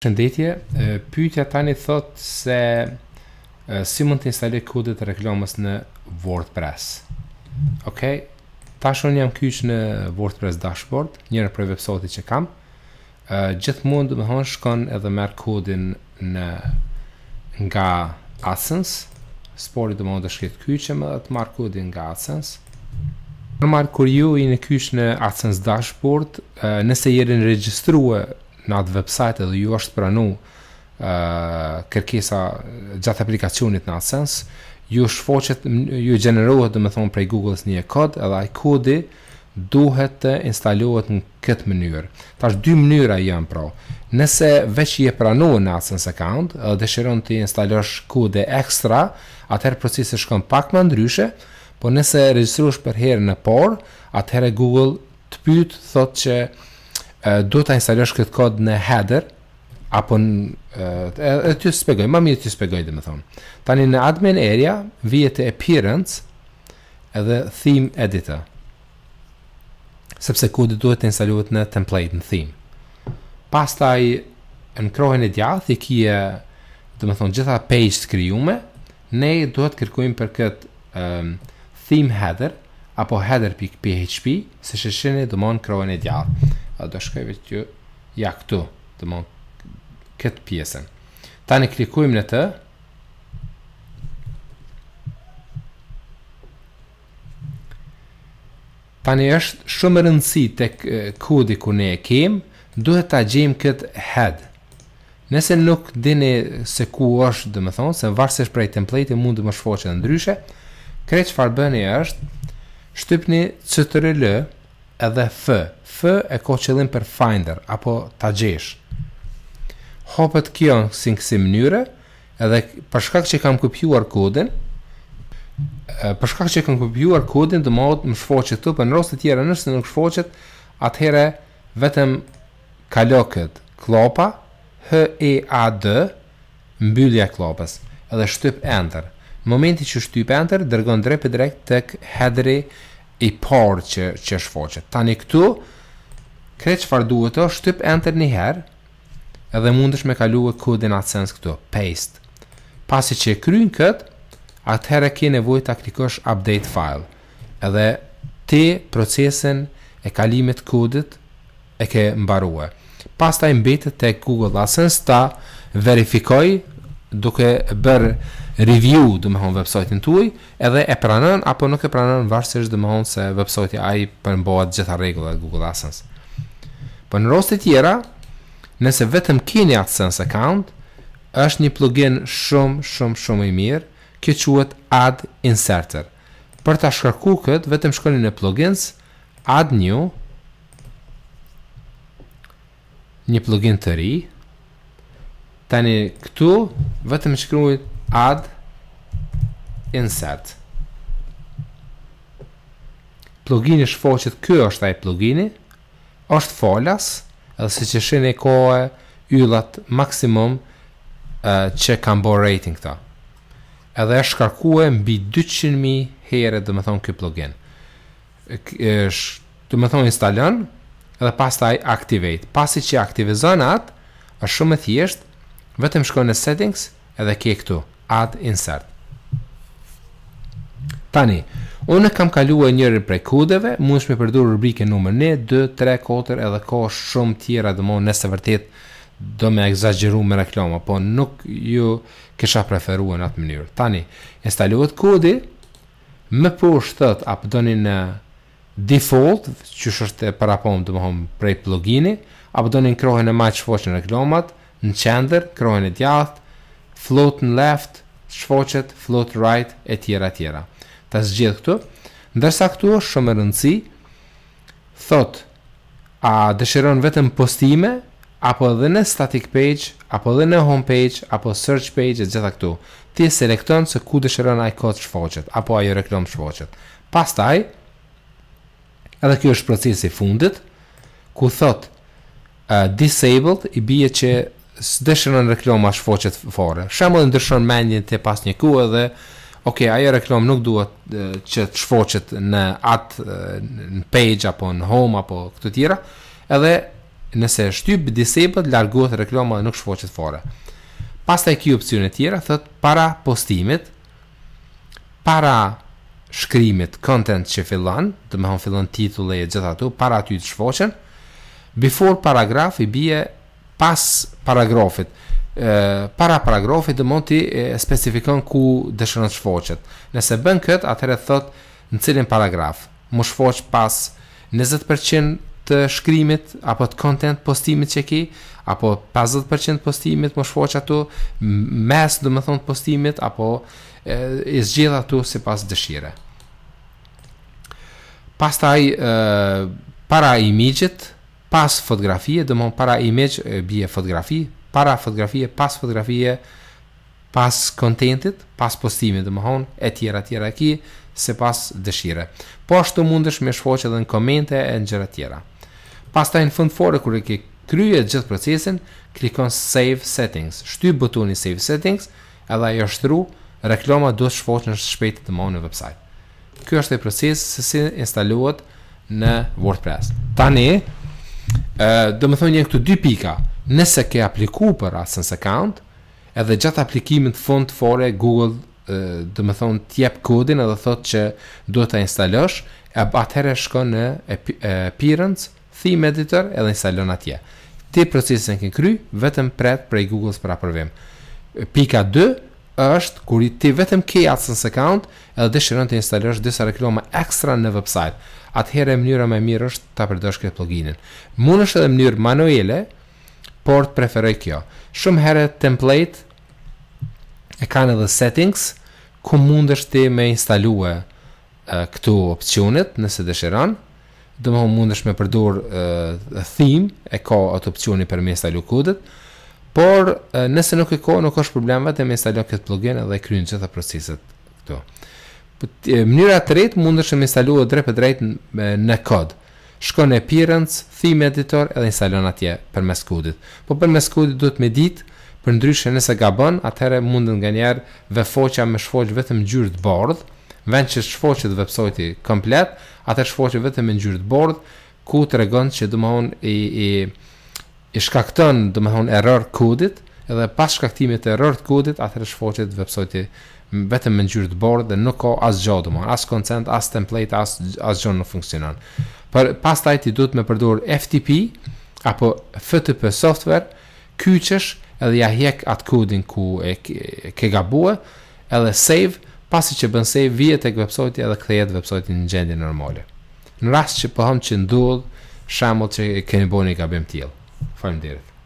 Shëndetje, pyetja tani thot se si mund të instaloj kodet të reklamës në WordPress. Okej, okay. tash jam kyç në WordPress dashboard, njërë prej websajtit që kam. Uh, mund do të thonë shkon edhe merë kodin në nga AdSense. Sporti do të mund të shkret kyqëm edhe të marr kodin nga AdSense. Normal kur ju i në kyç në AdSense dashboard, nëse nëse jeni regjistruar në atë website dhe ju është pranu uh, kërkesa gjatë aplikacionit në atë sens, ju shfoqet, ju generohet dhe me thonë prej Google-ës një kod edhe ai kodi duhet të instalohet në këtë mënyrë. Tash dy mënyra janë pra. Nëse veç je pranuar në Ascens account, dëshiron të instalosh kode ekstra, atëherë procesi shkon pak më ndryshe, po nëse regjistrohesh për herë në parë, atëherë Google të pyet thotë që duhet ta instalosh këtë kod në header apo në, e, e, ty spegoj, më mirë ti spegoj dhe më thonë. Tani në admin area, vijet e appearance edhe theme editor. Sepse kodi duhet të instalohet në template në theme. Pas në krohen e djath, i kje dhe më thonë gjitha page të ne duhet kërkojmë për këtë um, theme header apo header.php se shëshini dhe më krohen e djath a do shkoj vetë ju ja këtu, të këtë pjesën. Tani klikojmë në të. Tani është shumë e të tek kodi ku ne e kemi, duhet ta gjejmë kët head. Nëse nuk dini se ku është, do thonë se varsesh prej template-it mund të më shfaqet ndryshe. që çfarë bëni është shtypni CTRL edhe f. F e ka qëllim për finder apo ta gjesh. Hopet kjo në kësi në kësi mënyre, edhe përshkak që kam këpjuar kodin, përshkak që kam këpjuar kodin, dhe modë më shfoqet të për në të tjera nështë në nuk shfoqet, atëhere vetëm kalokët klopa, h, e, a, d, mbyllja klopës, edhe shtyp enter. Momenti që shtyp enter, dërgon drepe drejt të këhedri i parë që që shfoqet. Tani këtu kre çfarë duhet të shtyp enter një herë edhe mundesh me kaluar kodin AdSense këtu, paste. Pasi që e kryen kët, atëherë ke nevojë ta klikosh update file. Edhe ti procesin e kalimit të kodit e ke mbaruar. Pastaj mbetet tek Google Assistant ta verifikoj duke bër review do me hon websajtin tuaj edhe e pranën, apo nuk e pranën, varësisht do me se websajti ai përmbahet gjitha rregullat e Google Adsense. Po në rostet tjera, nëse vetëm keni Adsense account, është një plugin shumë shumë shumë i mirë, kjo quhet Ad Inserter. Për ta shkarkuar kët, vetëm shkoni në plugins, Add New, një plugin të ri, Tani këtu vetëm shkruajt add insert. Plugini shfoqet, ky është ai plugini. Është folas, edhe siç e shihni kohë yllat maksimum uh, që kam bo rating këta. Edhe e shkarkuar mbi 200.000 here dhe me thonë këj plugin. Dhe me thonë instalon edhe pas taj activate. Pasi që aktivizon atë, është shumë e thjeshtë vetëm shkojnë në settings edhe ke këtu add insert tani unë kam kaluar njëri prej kodeve mund të përdor rubrikën nëmër 1 2 3 4 edhe ka shumë tjera domon nëse vërtet do me egzageru me reklama, po nuk ju kisha e në atë mënyrë. Tani, instaluat kodi, me poshtë thët, apë do një në default, që shështë e parapom, dhe më hëmë prej plugini, apë do një në krohe në majtë shfoqë në reklamat, në qender, krohen e djathtë, float në left, shfoqet, float right, e tjera tjera. Ta zgjith këtu, ndërsa këtu është shumë rëndësi, thot, a dëshiron vetëm postime, apo edhe në static page, apo edhe në home page, apo search page, e gjitha këtu. Ti selekton se ku dëshiron ai kod shfoqet, apo ajo reklam shfoqet. Pastaj, edhe kjo është procesi fundit, ku thot, disabled, i bie që së dëshërën reklama shfoqet fare. Shemëll ndryshon mendjen të pas një ku edhe, ok, ajo reklam nuk duhet që të shfoqet në atë, në page, apo në home, apo këtë tjera, edhe nëse shtyp disabled, largohet reklama dhe nuk shfoqet fare. Pas të e ki tjera, thët, para postimit, para shkrimit content që fillon, të me hon fillon titull e gjitha tu, para ty të shfoqen, before paragraf i bie pas paragrafit para paragrafit do mund specifikon ku dëshiron të shfoqet. Nëse bën kët, atëherë thot në cilin paragraf. Mu shfoq pas 20% të shkrimit apo të content postimit që ki, apo 50% të postimit mu shfoq ato mes do më thonë të postimit apo e zgjidh ato si pas dëshire. Pastaj e, para imidjit, pas fotografie, dhe mund para imeq bje fotografi, para fotografie, pas fotografie, pas kontentit, pas postimit, dhe mund e tjera tjera ki, se pas dëshire. Po ashtu mundesh me shfoqe dhe në komente e në gjera tjera. Pas taj në fund fore, kër e ke kryje gjithë procesin, klikon Save Settings. Shty botoni Save Settings, edhe ajo shtru, reklama do të shfoqe në shpejtë të mon në website. Kjo është e proces se si instaluat në WordPress. Tani, do më thonë këtu dy pika, nëse ke aplikuar për AdSense account, edhe gjatë aplikimin të fund fore, Google do më thonë tjep kodin edhe thot që duhet të instalosh, e atëherë shko në appearance, theme editor edhe instalon atje. Ti procesin ke kry, vetëm pret prej Google's për aprovim. Pika 2 është kur ti vetëm ke AdSense account edhe dëshiron të instalosh disa reklama ekstra në website atëherë mënyra më e mirë është ta përdosh këtë pluginin. Mund është edhe mënyrë manuale, por të preferoj kjo. Shumë herë template e kanë edhe settings ku mundesh ti me instalue këtu opcionet nëse dëshiron. Do më mundesh me përdor theme e ka atë opcioni për me instalu kodet. Por nëse nuk e ka, nuk është problem vetëm me instalo këtë plugin edhe kryen gjitha proceset mënyra e tretë mundesh të instaluo drejt për drejt në kod. Shkon appearance, theme editor edhe instalon atje përmes kodit. Po përmes kodit duhet me ditë për ndryshe nëse gabon, atëherë mundet nganjëherë vefoqja me shfoq vetëm ngjyrë të bardhë, vend që shfoqet websajti komplet, atë shfoqet vetëm me ngjyrë të bardhë, ku tregon që domthon i i i shkakton domthon error kodit, edhe pas shkaktimit të rërët kodit, atër është foqet websajti vetëm me ngjyrë të bardhë dhe nuk ka asgjë më, as content as template, as gjë nuk funksionon. Për pastaj ti duhet të përdor FTP apo FTP software, kyçesh edhe ja hjek atë kodin ku e ke gabuar, edhe save, pasi që bën save vihet tek websajti edhe kthehet websajti në gjendje normale. Në rast që pohom që ndodh, shembull që keni bënë gabim të tillë. Faleminderit.